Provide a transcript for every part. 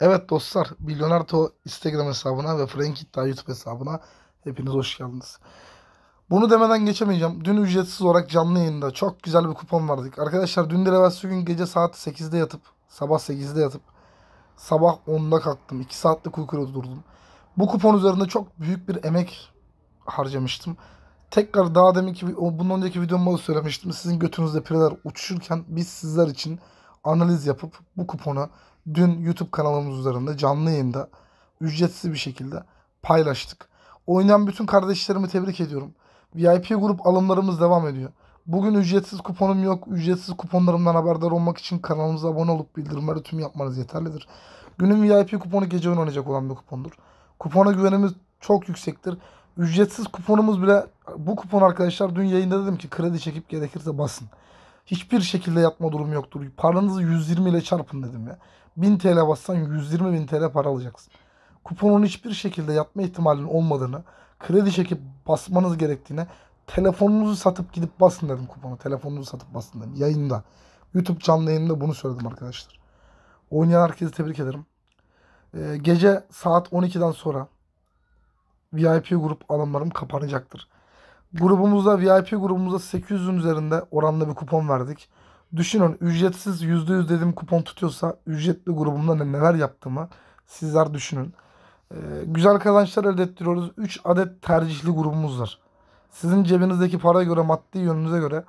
Evet dostlar, Milyoner To Instagram hesabına ve Frank İddia YouTube hesabına hepiniz hoş geldiniz. Bunu demeden geçemeyeceğim. Dün ücretsiz olarak canlı yayında çok güzel bir kupon verdik. Arkadaşlar dün de evvelsi gün gece saat 8'de yatıp, sabah 8'de yatıp, sabah 10'da kalktım. 2 saatlik uykuyla durdum. Bu kupon üzerinde çok büyük bir emek harcamıştım. Tekrar daha ki bundan önceki videomda da söylemiştim. Sizin götünüzde pireler uçuşurken biz sizler için analiz yapıp bu kuponu dün YouTube kanalımız üzerinde canlı yayında ücretsiz bir şekilde paylaştık. Oynayan bütün kardeşlerimi tebrik ediyorum. VIP grup alımlarımız devam ediyor. Bugün ücretsiz kuponum yok. Ücretsiz kuponlarımdan haberdar olmak için kanalımıza abone olup bildirimleri tüm yapmanız yeterlidir. Günün VIP kuponu gece oynanacak olan bir kupondur. Kupona güvenimiz çok yüksektir. Ücretsiz kuponumuz bile bu kupon arkadaşlar dün yayında dedim ki kredi çekip gerekirse basın. Hiçbir şekilde yatma durumu yoktur. Paranızı 120 ile çarpın dedim ya. 1000 TL bassan 120 bin TL para alacaksın. Kuponun hiçbir şekilde yatma ihtimalinin olmadığını, kredi çekip basmanız gerektiğine, telefonunuzu satıp gidip basın dedim kuponu. Telefonunuzu satıp basın dedim yayında. YouTube canlı yayında bunu söyledim arkadaşlar. Oynayan herkesi tebrik ederim. Ee, gece saat 12'den sonra VIP grup alanlarım kapanacaktır. Grubumuzda VIP grubumuzda 800'ün üzerinde oranlı bir kupon verdik. Düşünün ücretsiz %100 dediğim kupon tutuyorsa ücretli grubumda neler yaptığımı sizler düşünün. Ee, güzel kazançlar elde ettiriyoruz. 3 adet tercihli grubumuz var. Sizin cebinizdeki paraya göre maddi yönünüze göre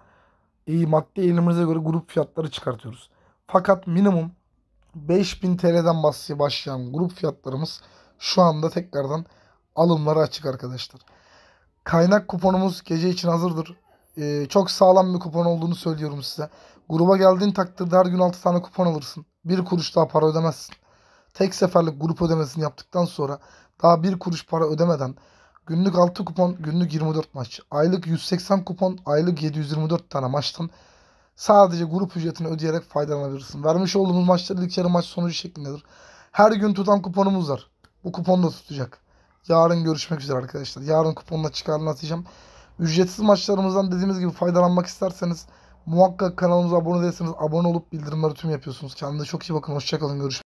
iyi maddi elimize göre grup fiyatları çıkartıyoruz. Fakat minimum 5000 TL'den başlayan grup fiyatlarımız şu anda tekrardan alımlara açık arkadaşlar. Kaynak kuponumuz gece için hazırdır. Ee, çok sağlam bir kupon olduğunu söylüyorum size. Gruba geldiğin takdirde her gün 6 tane kupon alırsın. Bir kuruş daha para ödemezsin. Tek seferlik grup ödemesini yaptıktan sonra daha bir kuruş para ödemeden günlük 6 kupon, günlük 24 maç, aylık 180 kupon, aylık 724 tane maçtan sadece grup ücretini ödeyerek faydalanabilirsin. Vermiş olduğumuz maçlar ilk yarı maç sonucu şeklindedir. Her gün tutan kuponumuz var. Bu kupon da tutacak. Yarın görüşmek üzere arkadaşlar. Yarın kuponla çıkarını atacağım. Ücretsiz maçlarımızdan dediğimiz gibi faydalanmak isterseniz muhakkak kanalımıza abone değilseniz abone olup bildirimleri tüm yapıyorsunuz. Kendinize çok iyi bakın. Hoşçakalın. Görüşmek